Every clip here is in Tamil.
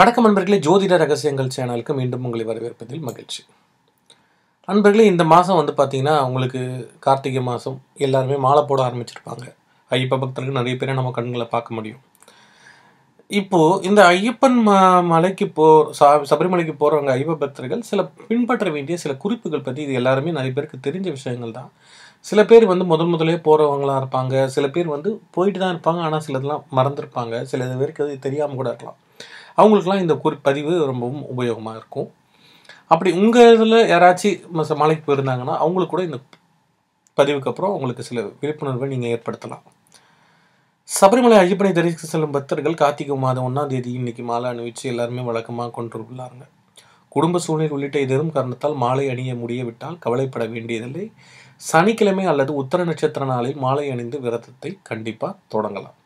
வணக்கம் நண்பர்களே ஜோதிட ரகசியங்கள் சேனலுக்கு மீண்டும் உங்களை வரவேற்பதில் மகிழ்ச்சி நண்பர்களே இந்த மாதம் வந்து பார்த்திங்கன்னா உங்களுக்கு கார்த்திகை மாதம் எல்லாருமே மாலை போட ஆரம்பிச்சிருப்பாங்க ஐயப்ப பக்தர்கள் நிறைய பேரை நம்ம கண்களை பார்க்க முடியும் இப்போது இந்த ஐயப்பன் மா மலைக்கு போ சா சபரிமலைக்கு போகிறவங்க ஐயப்ப பக்தர்கள் சில பின்பற்ற வேண்டிய சில குறிப்புகள் பற்றி இது எல்லாருமே நிறைய பேருக்கு தெரிஞ்ச விஷயங்கள் தான் சில பேர் வந்து முதல் முதலே போகிறவங்களாக இருப்பாங்க சில பேர் வந்து போயிட்டு தான் இருப்பாங்க ஆனால் சிலதெல்லாம் மறந்துருப்பாங்க சில பேருக்கு அது தெரியாமல் கூட இருக்கலாம் அவங்களுக்கெல்லாம் இந்த குறி பதிவு ரொம்பவும் உபயோகமாக இருக்கும் அப்படி உங்கள் இதில் யாராச்சும் மலைக்கு போயிருந்தாங்கன்னா அவங்களுக்கு கூட இந்த பதிவுக்கு அப்புறம் உங்களுக்கு சில விழிப்புணர்வை நீங்கள் ஏற்படுத்தலாம் சபரிமலை ஐயப்பனை தரிசிக்க செல்லும் பக்தர்கள் கார்த்திகை மாதம் ஒன்றாம் தேதி இன்னைக்கு மாலை அணிவிச்சு எல்லாருமே வழக்கமாக கொண்டு உள்ளாருங்க குடும்ப சூழ்நிலை உள்ளிட்ட எதிரும் காரணத்தால் மாலை அணிய முடியவிட்டால் கவலைப்பட வேண்டியதில்லை சனிக்கிழமை அல்லது உத்தர நட்சத்திர நாளில் மாலை அணிந்து விரதத்தை கண்டிப்பாக தொடங்கலாம்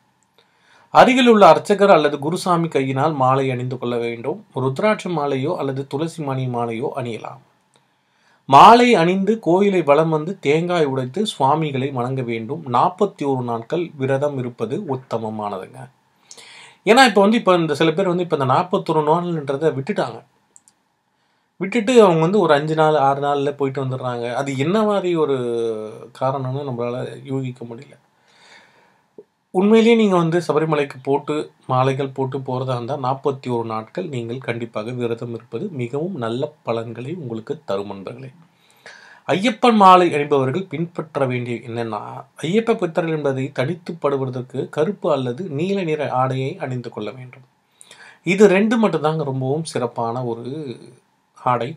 அருகில் உள்ள அர்ச்சகர் அல்லது குருசாமி கையினால் மாலை அணிந்து கொள்ள வேண்டும் ருத்ராட்ச மாலையோ அல்லது துளசி மணி மாலையோ அணியலாம் மாலை அணிந்து கோயிலை வலம் வந்து தேங்காய் உடைத்து சுவாமிகளை வணங்க வேண்டும் நாற்பத்தி ஒரு நாட்கள் விரதம் இருப்பது உத்தமமானதுங்க ஏன்னா இப்போ வந்து இப்போ இந்த சில பேர் வந்து இப்போ இந்த நாற்பத்தொரு நாள்ன்றதை விட்டுட்டாங்க விட்டுட்டு அவங்க வந்து ஒரு அஞ்சு நாள் ஆறு நாளில் போயிட்டு வந்துடுறாங்க அது என்ன மாதிரி ஒரு காரணம்னு நம்மளால் யூகிக்க முடியல உண்மையிலேயே நீங்கள் வந்து சபரிமலைக்கு போட்டு மாலைகள் போட்டு போகிறதா இருந்தால் நாற்பத்தி ஒரு நாட்கள் நீங்கள் கண்டிப்பாக விரதம் இருப்பது மிகவும் நல்ல பலன்களை உங்களுக்கு தரும் நண்பர்களே ஐயப்பன் மாலை அணிபவர்கள் பின்பற்ற வேண்டிய என்னென்னா ஐயப்ப பித்தர்கள் என்பதை தடித்து படுவதற்கு கருப்பு அல்லது நீல நிற ஆடையை அணிந்து கொள்ள வேண்டும் இது ரெண்டு மட்டும்தாங்க ரொம்பவும் சிறப்பான ஒரு ஆடை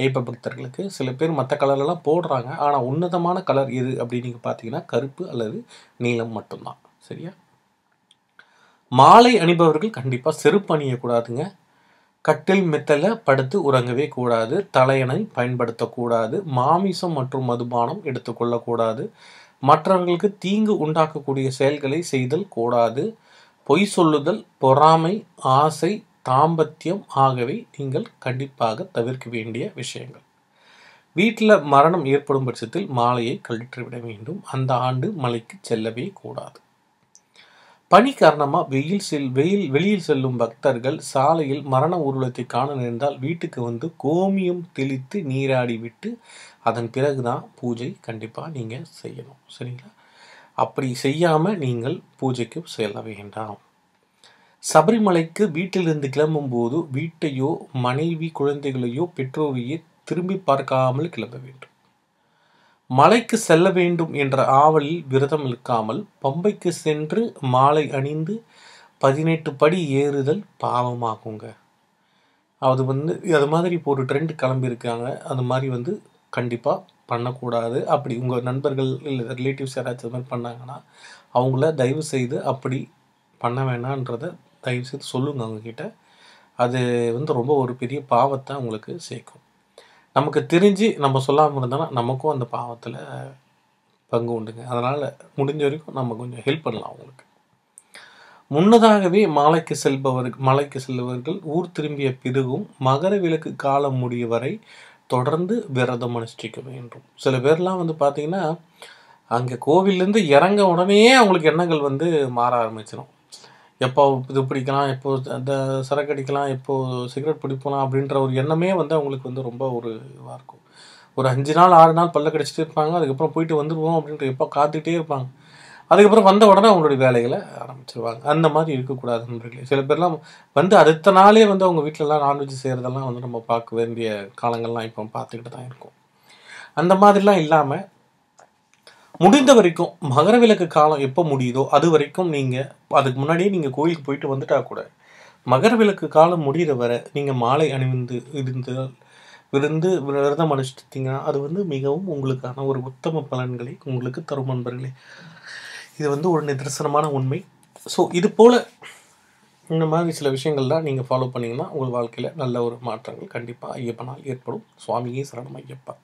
ஐயப்ப பக்தர்களுக்கு சில பேர் மற்ற கலர்லாம் போடுறாங்க ஆனால் உன்னதமான கலர் எது அப்படின்னு நீங்கள் பார்த்தீங்கன்னா கருப்பு அல்லது நீலம் மட்டும்தான் சரியா மாலை அணிபவர்கள் கண்டிப்பாக செருப்பு அணியக்கூடாதுங்க கட்டில் மெத்தல படுத்து உறங்கவே கூடாது தலையணை பயன்படுத்தக்கூடாது மாமிசம் மற்றும் மதுபானம் எடுத்துக்கொள்ளக்கூடாது மற்றவர்களுக்கு தீங்கு உண்டாக்கக்கூடிய செயல்களை செய்தல் கூடாது பொய் சொல்லுதல் பொறாமை ஆசை தாம்பத்தியம் ஆகவே நீங்கள் கண்டிப்பாக தவிர்க்க வேண்டிய விஷயங்கள் வீட்டில் மரணம் ஏற்படும் பட்சத்தில் மாலையை கழற்றிவிட வேண்டும் அந்த ஆண்டு மலைக்கு செல்லவே கூடாது பனி காரணமாக வெயில் செல் வெயில் வெளியில் செல்லும் பக்தர்கள் சாலையில் மரண ஊர்வலத்தை காண நேர்ந்தால் வீட்டுக்கு வந்து கோமியம் தெளித்து நீராடி விட்டு அதன் பிறகு தான் பூஜை கண்டிப்பாக நீங்கள் செய்யணும் சரிங்களா அப்படி செய்யாமல் நீங்கள் பூஜைக்கு செல்ல வேண்டாம் சபரிமலைக்கு வீட்டிலிருந்து கிளம்பும் போது வீட்டையோ மனைவி குழந்தைகளையோ பெற்றோரையே திரும்பி பார்க்காமல் கிளம்ப வேண்டும் மலைக்கு செல்ல வேண்டும் என்ற ஆவலில் விரதம் இருக்காமல் பம்பைக்கு சென்று மாலை அணிந்து பதினெட்டு படி ஏறுதல் பாவமாகுங்க அது வந்து அது மாதிரி இப்போ ஒரு ட்ரெண்ட் கிளம்பியிருக்காங்க அது மாதிரி வந்து கண்டிப்பாக பண்ணக்கூடாது அப்படி உங்கள் நண்பர்கள் இல்லை ரிலேட்டிவ்ஸ் யாராச்சும் அது மாதிரி பண்ணாங்கன்னா அவங்கள தயவு செய்து அப்படி பண்ண வேணான்றதை தயவு செய்து சொல்லுங்கள் அவங்கக்கிட்ட அது வந்து ரொம்ப ஒரு பெரிய பாவத்தை அவங்களுக்கு சேர்க்கும் நமக்கு தெரிஞ்சு நம்ம சொல்லாமல் இருந்தோன்னா நமக்கும் அந்த பாவத்தில் பங்கு உண்டுங்க அதனால் முடிஞ்ச வரைக்கும் நம்ம கொஞ்சம் ஹெல்ப் பண்ணலாம் அவங்களுக்கு முன்னதாகவே மாலைக்கு செல்பவர்கள் மலைக்கு செல்பவர்கள் ஊர் திரும்பிய பிறகும் மகர விளக்கு காலம் முடிய வரை தொடர்ந்து விரதம் அனுஷ்டிக்க வேண்டும் சில பேர்லாம் வந்து பார்த்திங்கன்னா அங்கே கோவிலேருந்து இறங்க உடனே அவங்களுக்கு எண்ணங்கள் வந்து மாற ஆரம்பிச்சிடும் எப்போ இது பிடிக்கலாம் எப்போது அந்த சரக்கு அடிக்கலாம் எப்போ சிகரெட் பிடிப்போலாம் அப்படின்ற ஒரு எண்ணமே வந்து அவங்களுக்கு வந்து ரொம்ப ஒரு இதுவாக இருக்கும் ஒரு அஞ்சு நாள் ஆறு நாள் பல்ல கடிச்சிட்டு இருப்பாங்க அதுக்கப்புறம் போயிட்டு வந்துடுவோம் அப்படின்ற எப்போ காத்துக்கிட்டே இருப்பாங்க அதுக்கப்புறம் வந்த உடனே அவங்களுடைய வேலைகளை ஆரம்பிச்சிருவாங்க அந்த மாதிரி இருக்கக்கூடாது நண்பர்களே சில பேர்லாம் வந்து அடுத்த நாளே வந்து அவங்க வீட்டிலலாம் நான்வெஜ் செய்கிறதெல்லாம் வந்து நம்ம பார்க்க வேண்டிய காலங்கள்லாம் இப்போ பார்த்துக்கிட்டு தான் இருக்கும் அந்த மாதிரிலாம் இல்லாமல் முடிந்த வரைக்கும் மகர விளக்கு காலம் எப்போ முடியுதோ அது வரைக்கும் நீங்கள் அதுக்கு முன்னாடியே நீங்கள் கோயிலுக்கு போயிட்டு வந்துட்டா கூட மகர விளக்கு காலம் முடிகிற வரை நீங்கள் மாலை அணிந்து இருந்து விருந்து விரதம் அனுஷ்டித்தீங்கன்னா அது வந்து மிகவும் உங்களுக்கான ஒரு உத்தம பலன்களை உங்களுக்கு தரும் நண்பர்களே இது வந்து ஒரு நிதர்சனமான உண்மை ஸோ இது போல் இந்த மாதிரி சில விஷயங்கள்லாம் நீங்கள் ஃபாலோ பண்ணிங்கன்னா உங்கள் வாழ்க்கையில் நல்ல ஒரு மாற்றங்கள் கண்டிப்பாக ஐயப்பனால் ஏற்படும் சுவாமியே சரணம் ஐயப்பா